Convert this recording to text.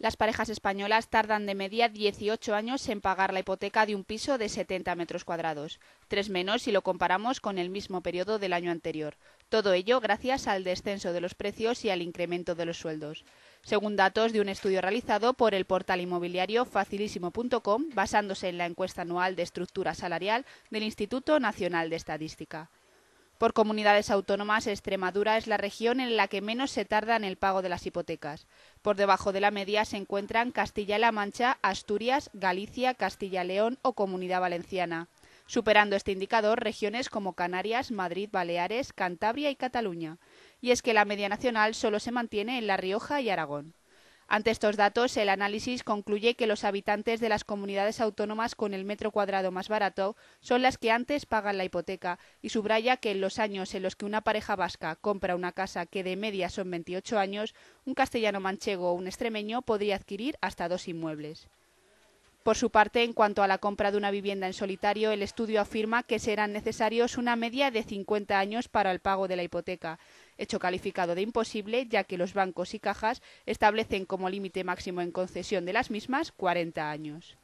Las parejas españolas tardan de media 18 años en pagar la hipoteca de un piso de 70 metros cuadrados, tres menos si lo comparamos con el mismo periodo del año anterior. Todo ello gracias al descenso de los precios y al incremento de los sueldos. Según datos de un estudio realizado por el portal inmobiliario facilísimo.com, basándose en la encuesta anual de estructura salarial del Instituto Nacional de Estadística. Por comunidades autónomas, Extremadura es la región en la que menos se tarda en el pago de las hipotecas. Por debajo de la media se encuentran Castilla-La Mancha, Asturias, Galicia, Castilla-León o Comunidad Valenciana, superando este indicador regiones como Canarias, Madrid, Baleares, Cantabria y Cataluña. Y es que la media nacional solo se mantiene en La Rioja y Aragón. Ante estos datos, el análisis concluye que los habitantes de las comunidades autónomas con el metro cuadrado más barato son las que antes pagan la hipoteca y subraya que en los años en los que una pareja vasca compra una casa que de media son 28 años, un castellano manchego o un extremeño podría adquirir hasta dos inmuebles. Por su parte, en cuanto a la compra de una vivienda en solitario, el estudio afirma que serán necesarios una media de 50 años para el pago de la hipoteca, hecho calificado de imposible ya que los bancos y cajas establecen como límite máximo en concesión de las mismas 40 años.